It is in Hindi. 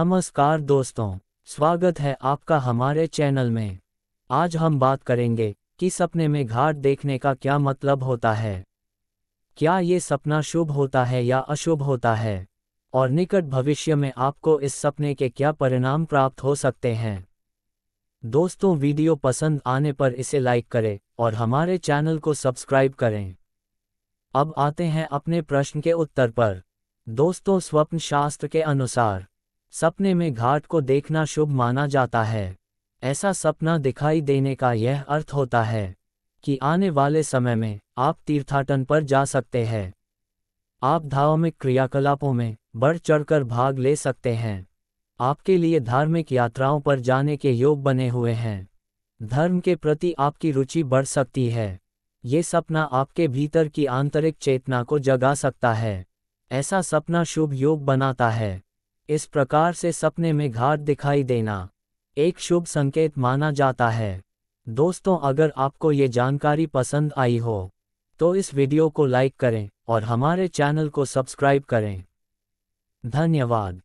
नमस्कार दोस्तों स्वागत है आपका हमारे चैनल में आज हम बात करेंगे कि सपने में घाट देखने का क्या मतलब होता है क्या ये सपना शुभ होता है या अशुभ होता है और निकट भविष्य में आपको इस सपने के क्या परिणाम प्राप्त हो सकते हैं दोस्तों वीडियो पसंद आने पर इसे लाइक करें और हमारे चैनल को सब्सक्राइब करें अब आते हैं अपने प्रश्न के उत्तर पर दोस्तों स्वप्न शास्त्र के अनुसार सपने में घाट को देखना शुभ माना जाता है ऐसा सपना दिखाई देने का यह अर्थ होता है कि आने वाले समय में आप तीर्थाटन पर जा सकते हैं आप धार्मिक क्रियाकलापों में बढ़ चढ़कर भाग ले सकते हैं आपके लिए धार्मिक यात्राओं पर जाने के योग बने हुए हैं धर्म के प्रति आपकी रुचि बढ़ सकती है ये सपना आपके भीतर की आंतरिक चेतना को जगा सकता है ऐसा सपना शुभ योग बनाता है इस प्रकार से सपने में घाट दिखाई देना एक शुभ संकेत माना जाता है दोस्तों अगर आपको ये जानकारी पसंद आई हो तो इस वीडियो को लाइक करें और हमारे चैनल को सब्सक्राइब करें धन्यवाद